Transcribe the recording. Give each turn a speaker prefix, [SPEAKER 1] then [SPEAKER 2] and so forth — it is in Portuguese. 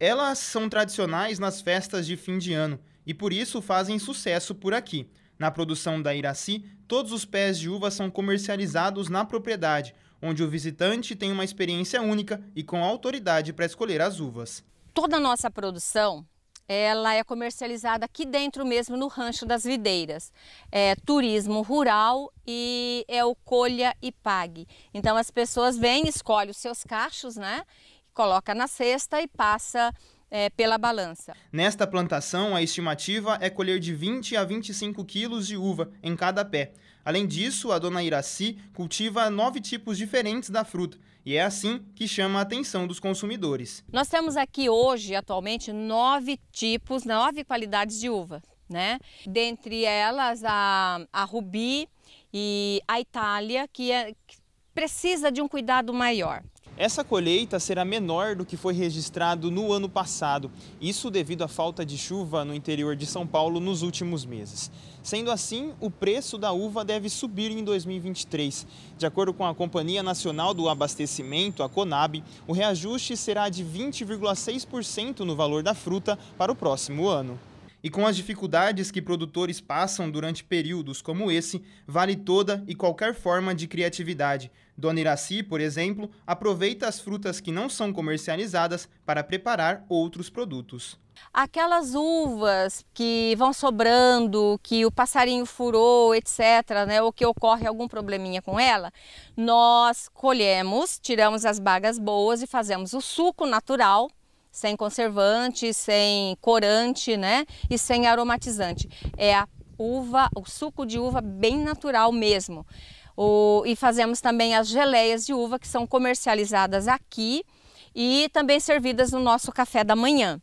[SPEAKER 1] Elas são tradicionais nas festas de fim de ano e por isso fazem sucesso por aqui. Na produção da Iraci, todos os pés de uva são comercializados na propriedade, onde o visitante tem uma experiência única e com autoridade para escolher as uvas.
[SPEAKER 2] Toda a nossa produção ela é comercializada aqui dentro mesmo no Rancho das Videiras. É turismo rural e é o colha e pague. Então as pessoas vêm, escolhem os seus cachos, né? coloca na cesta e passa é, pela balança.
[SPEAKER 1] Nesta plantação, a estimativa é colher de 20 a 25 quilos de uva em cada pé. Além disso, a dona Iraci cultiva nove tipos diferentes da fruta. E é assim que chama a atenção dos consumidores.
[SPEAKER 2] Nós temos aqui hoje, atualmente, nove tipos, nove qualidades de uva. Né? Dentre elas, a, a Rubi e a Itália, que, é, que precisa de um cuidado maior.
[SPEAKER 1] Essa colheita será menor do que foi registrado no ano passado, isso devido à falta de chuva no interior de São Paulo nos últimos meses. Sendo assim, o preço da uva deve subir em 2023. De acordo com a Companhia Nacional do Abastecimento, a Conab, o reajuste será de 20,6% no valor da fruta para o próximo ano. E com as dificuldades que produtores passam durante períodos como esse, vale toda e qualquer forma de criatividade. Dona Iraci, por exemplo, aproveita as frutas que não são comercializadas para preparar outros produtos.
[SPEAKER 2] Aquelas uvas que vão sobrando, que o passarinho furou, etc., né, ou que ocorre algum probleminha com ela, nós colhemos, tiramos as bagas boas e fazemos o suco natural sem conservante, sem corante, né? E sem aromatizante. É a uva, o suco de uva bem natural mesmo. O, e fazemos também as geleias de uva que são comercializadas aqui e também servidas no nosso café da manhã.